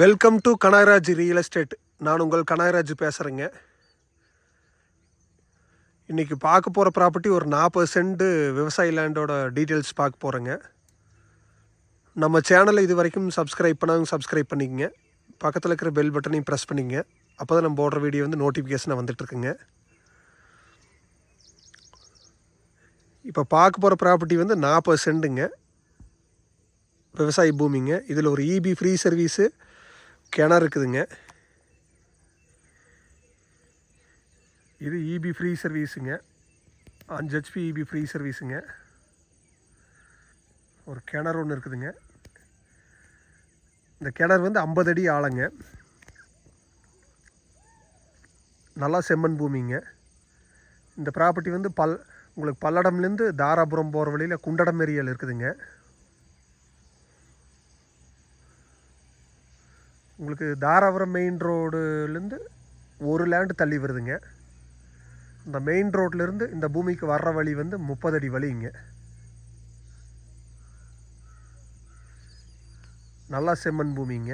welcome to Kanagaraj real estate நான் உங்கள் கனகராஜ் பேசுகிறேங்க இன்றைக்கி பார்க்க போகிற ப்ராப்பர்ட்டி ஒரு நாற்பது சென்ட்டு விவசாய லேண்டோட டீட்டெயில்ஸ் பார்க்க போகிறேங்க நம்ம சேனலை இது வரைக்கும் சப்ஸ்கிரைப் பண்ணாங்க சப்ஸ்கிரைப் பண்ணிக்கங்க பக்கத்தில் இருக்கிற பெல் பட்டனையும் ப்ரெஸ் பண்ணிங்க அப்போ தான் நம்ம போடுற வீடியோ வந்து நோட்டிஃபிகேஷனாக வந்துட்டுருக்குங்க இப்போ பார்க்க போகிற ப்ராப்பர்ட்டி வந்து நாற்பது சென்ட்டுங்க விவசாய பூமிங்க இதில் ஒரு இபி ஃப்ரீ சர்வீஸு கிணறு இருக்குதுங்க இது இபி ஃப்ரீ சர்வீஸுங்க அஞ்சு ஹெச்பி இபி ஃப்ரீ சர்வீஸுங்க ஒரு கிணறு ஒன்று இருக்குதுங்க இந்த கிணறு வந்து ஐம்பது அடி ஆழங்க நல்லா செம்மண் பூமிங்க இந்த ப்ராப்பர்ட்டி வந்து பல் உங்களுக்கு பல்லடம்லேருந்து தாராபுரம் போகிற வழியில் குண்டடம் ஏரியாவில் இருக்குதுங்க உங்களுக்கு தாராபுரம் மெயின் ரோடுலேருந்து ஒரு லேண்டு தள்ளி வருதுங்க இந்த மெயின் ரோட்லேருந்து இந்த பூமிக்கு வர்ற வழி வந்து முப்பது அடி வழிங்க நல்லா செம்மண் பூமிங்க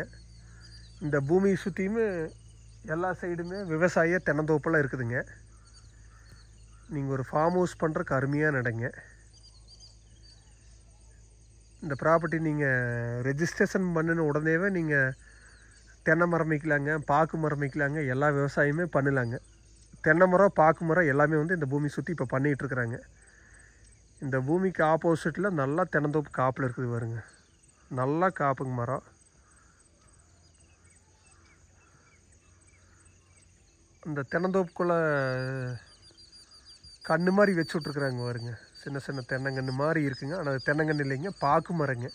இந்த பூமியை சுற்றியுமே எல்லா சைடுமே விவசாய தென்னந்தோப்பெல்லாம் இருக்குதுங்க நீங்கள் ஒரு ஃபார்ம் ஹவுஸ் பண்ணுறக்கு அருமையாக நடங்க இந்த ப்ராப்பர்ட்டி நீங்கள் ரெஜிஸ்ட்ரேஷன் பண்ணின உடனேவே நீங்கள் தென்னை மரம் வைக்கலாங்க பாக்கு மரம் வைக்கலாங்க எல்லா விவசாயமே பண்ணலாங்க தென்னை மரம் பாக்கு மரம் எல்லாமே வந்து இந்த பூமி சுற்றி இப்போ பண்ணிகிட்ருக்குறாங்க இந்த பூமிக்கு ஆப்போசிட்டில் நல்லா தென்னந்தோப்பு காப்பில் இருக்குது பாருங்க நல்லா காப்புங்க மரம் இந்த தென்னந்தோப்புக்குள்ளே கன்று மாதிரி வச்சு விட்ருக்குறாங்க பாருங்க சின்ன சின்ன தென்னங்கன்று மாதிரி இருக்குங்க ஆனால் அது தென்னங்கன்று இல்லைங்க பாக்கு மரங்க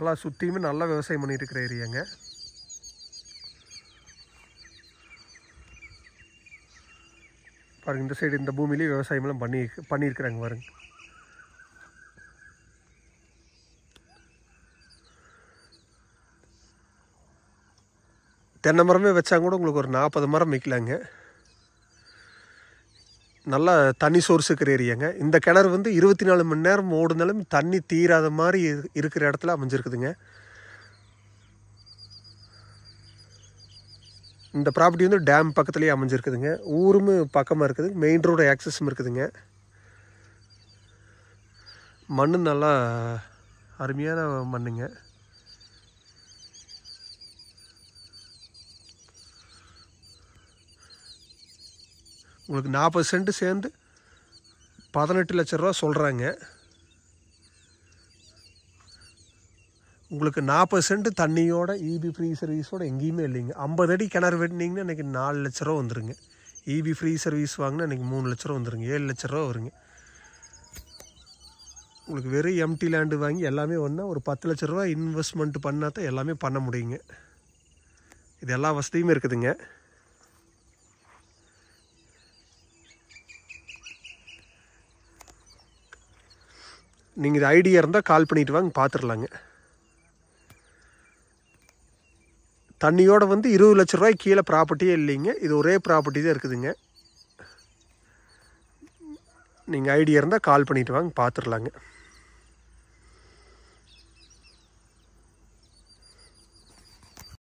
நல்லா சுற்றியுமே நல்லா விவசாயம் பண்ணிகிட்ருக்கிற ஏரியாங்க பாருங்கள் இந்த சைடு இந்த பூமியிலேயே விவசாயமெல்லாம் பண்ணி பண்ணியிருக்கிறாங்க பாருங்க தென்னை மரமே வச்சாங்க கூட உங்களுக்கு ஒரு நாற்பது மரம் வைக்கலாங்க நல்லா தண்ணி சோர்ஸ் இருக்கிற ஏரியாங்க இந்த கிணறு வந்து இருபத்தி நாலு மணி நேரம் ஓடுனாலும் தண்ணி தீராத மாதிரி இருக்கிற இடத்துல அமைஞ்சிருக்குதுங்க இந்த ப்ராப்பர்ட்டி வந்து டேம் பக்கத்துலேயே அமைஞ்சிருக்குதுங்க ஊரும் பக்கமாக இருக்குது மெயின் ரோடு ஆக்சஸும் இருக்குதுங்க மண் நல்லா அருமையான மண்ணுங்க உங்களுக்கு நாற்பது சென்ட்டு சேர்ந்து பதினெட்டு லட்ச ரூபா சொல்கிறாங்க உங்களுக்கு நாற்பது சென்ட் தண்ணியோட இபி ஃப்ரீ சர்வீஸோட எங்கேயுமே இல்லைங்க ஐம்பது அடி கிணறு வெட்டினீங்கன்னா இன்றைக்கி நாலு லட்ச ரூபா வந்துருங்க இபி e ஃப்ரீ சர்வீஸ் வாங்கினா இன்றைக்கி மூணு லட்ச ரூபா வந்துருங்க ஏழு லட்ச ரூபா வருங்க உங்களுக்கு வெறும் எம்டி லேண்டு வாங்கி எல்லாமே ஒன்றா ஒரு பத்து லட்ச ரூபா இன்வெஸ்ட்மெண்ட் பண்ணால் தான் எல்லாமே பண்ண முடியுங்க இது எல்லா வசதியுமே இருக்குதுங்க நீங்கள் இது ஐடியா இருந்தால் கால் பண்ணிட்டு வாங்க பார்த்துடலாங்க தண்ணியோட வந்து இருபது லட்ச ரூபாய் கீழே ப்ராப்பர்ட்டியே இல்லைங்க இது ஒரே ப்ராப்பர்ட்டி தான் இருக்குதுங்க நீங்கள் ஐடியா இருந்தால் கால் பண்ணிவிட்டு வாங்க பார்த்துடலாங்க